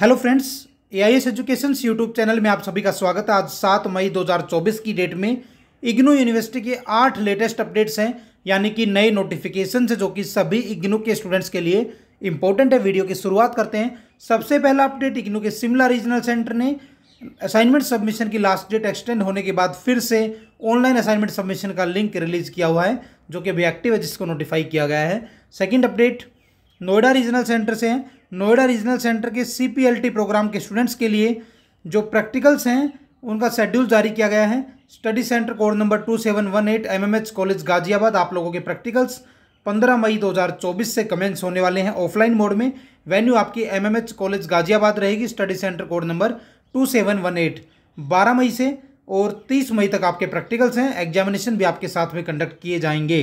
Hello friends A I S education YouTube channel में आप सभी का स्वागत है आज सात मई 2024 की डेट में इग्नू यूनिवर्सिटी के आठ लेटेस्ट अपडेट्स हैं यानी कि नए नोटिफिकेशन जो कि सभी इग्नू के स्टूडेंट्स के लिए इंपॉर्टेंट है वीडियो की शुरुआत करते हैं सबसे पहला अपडेट इग्नू के शिमला रीजनल सेंटर ने असाइनमेंट सबमिशन की लास्ट डेट एक्सटेंड होने के बाद फिर से ऑनलाइन असाइनमेंट सबमिशन का लिंक रिलीज़ किया हुआ है जो कि अभी एक्टिव है जिसको नोटिफाई किया गया है second update Noida regional centre से नोएडा रीजनल सेंटर के सी प्रोग्राम के स्टूडेंट्स के लिए जो प्रैक्टिकल्स हैं उनका शेड्यूल जारी किया गया है study centre code number two seven one eight M M H college Ghaziabad आप लोगों के प्रैक्टिकल्स 15 मई 2024 से कमेंस होने वाले हैं ऑफलाइन मोड में वेन्यू आपकी M M H college Ghaziabad रहेगी study centre code number two seven one eight बारह मई से और तीस मई तक आपके प्रैक्टिकल्स हैं एग्जामिनेशन भी आपके साथ में कंडक्ट किए जाएंगे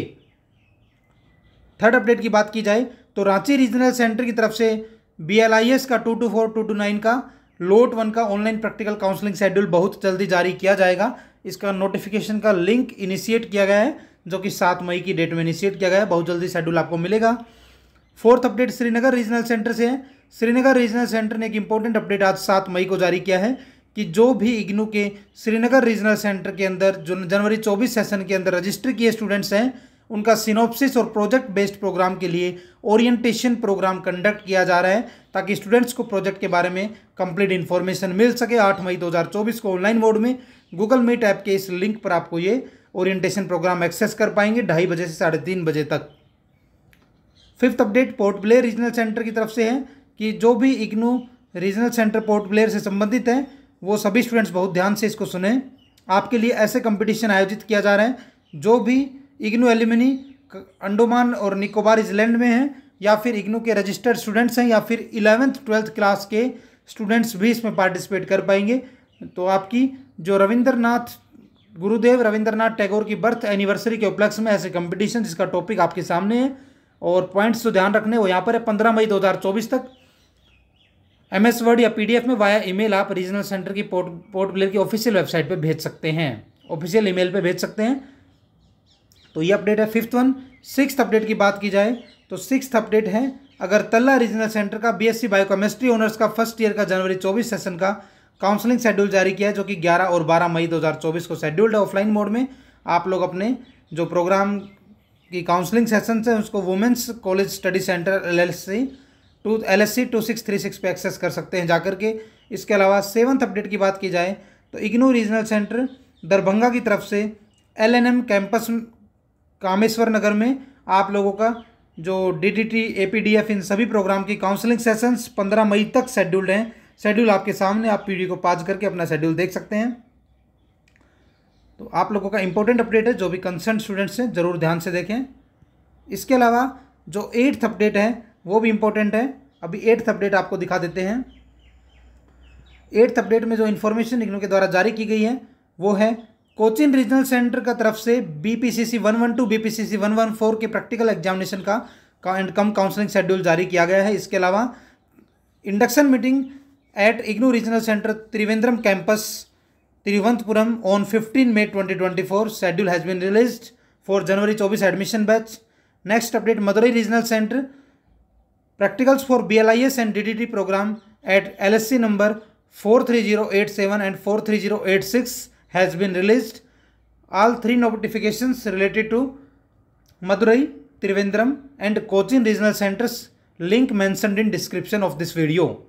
थर्ड अपडेट की बात की जाए तो रांची रीजनल सेंटर की तरफ से बी एल आई एस का two two four two two nine का लोट वन का ऑनलाइन प्रैक्टिकल काउंसलिंग शेड्यूल बहुत जल्दी जारी किया जाएगा इसका नोटिफिकेशन का लिंक इनिशिएट किया गया है जो कि सात मई की डेट में इनिशिएट किया गया है बहुत जल्दी शेड्यूल आपको मिलेगा fourth update Srinagar regional centre से है श्रीनगर रीजनल सेंटर ने एक इंपॉर्टेंट अपडेट आज सात मई को जारी किया है कि जो भी इग्नू के श्रीनगर रीजनल सेंटर के अंदर जो जनवरी चौबीस सेशन के अंदर रजिस्टर किए स्टूडेंट्स हैं उनका सिनोप्सिस और प्रोजेक्ट बेस्ड प्रोग्राम के लिए ओरिएंटेशन प्रोग्राम कंडक्ट किया जा रहा है ताकि स्टूडेंट्स को प्रोजेक्ट के बारे में कंप्लीट इन्फॉर्मेशन मिल सके आठ मई 2024 को ऑनलाइन मोड में गूगल मीट ऐप के इस लिंक पर आपको ये ओरिएंटेशन प्रोग्राम एक्सेस कर पाएंगे ढाई बजे से साढ़े तीन बजे तक fifth update Port Blair regional centre की तरफ से है कि जो भी इग्नू रीजनल सेंटर पोर्ट ब्लेयर से संबंधित हैं वो सभी स्टूडेंट्स बहुत ध्यान से इसको सुने आपके लिए ऐसे कंपटीशन आयोजित किया जा रहा है जो भी इग्नू एल्यूमिनी अंडोमान और निकोबार इजलैंड में हैं या फिर इग्नू के रजिस्टर्ड स्टूडेंट्स हैं या फिर इलेवेंथ ट्वेल्थ क्लास के स्टूडेंट्स भी इसमें पार्टिसिपेट कर पाएंगे तो आपकी जो रविंद्रनाथ गुरुदेव रविंद्रनाथ टैगोर की बर्थ एनिवर्सरी के उपलक्ष्य में ऐसे कंपटीशन जिसका टॉपिक आपके सामने है और पॉइंट्स तो ध्यान रखने वो यहाँ पर है पंद्रह मई 2024 तक एम एस वर्ड या पी में वाया ईमेल आप रीजनल सेंटर की पोर्ट पोर्ट ब्लेयर की ऑफिशियल वेबसाइट पर भेज सकते हैं ऑफिशियल ईमेल पर भेज सकते हैं तो ये अपडेट है फिफ्थ वन सिक्स अपडेट की बात की जाए तो सिक्स अपडेट है अगर तल्ला रीजनल सेंटर का बीएससी बायोकेमिस्ट्री ऑनर्स का फर्स्ट ईयर का जनवरी 24 सेशन का काउंसलिंग शेड्यूल जारी किया है जो कि 11 और 12 मई 2024 को शेड्यूल्ड है ऑफलाइन मोड में आप लोग अपने जो प्रोग्राम की काउंसलिंग सेशन है उसको women's college study centre L L C two L S C two six three six पर एक्सेस कर सकते हैं जाकर के इसके अलावा सेवन्थ अपडेट की बात की जाए तो इग्नू रीजनल सेंटर दरभंगा की तरफ से L N M campus Kameshwar Nagar में आप लोगों का जो D T T A P D F इन सभी प्रोग्राम की काउंसलिंग सेशंस पंद्रह मई तक शेड्यूल्ड हैं शेड्यूल आपके सामने आप पीडी को पाज करके अपना शेड्यूल देख सकते हैं तो आप लोगों का इंपॉर्टेंट अपडेट है जो भी कंसर्न स्टूडेंट्स हैं ज़रूर ध्यान से देखें इसके अलावा जो एट्थ अपडेट है वो भी इम्पोर्टेंट है अभी एट्थ अपडेट आपको दिखा देते हैं एट्थ अपडेट में जो इन्फॉर्मेशन इग्नो के द्वारा जारी की गई है वो है कोचिन रीजनल सेंटर का तरफ से बीपीसीसी 112 बीपीसीसी 114 के प्रैक्टिकल एग्जामिनेशन का एंड कम काउंसलिंग शेड्यूल जारी किया गया है इसके अलावा induction meeting at IGNOU regional centre Trivandrum campus Thiruvananthapuram on 15 May 2024 schedule has been released for January 24 admission batch next update Madurai regional centre practicals for B L I S and D D T programme at L S C number four three zero eight seven and four three zero eight six has been released. All three notifications related to Madurai, Tiruvendram, and Cochin regional centers link mentioned in description of this video.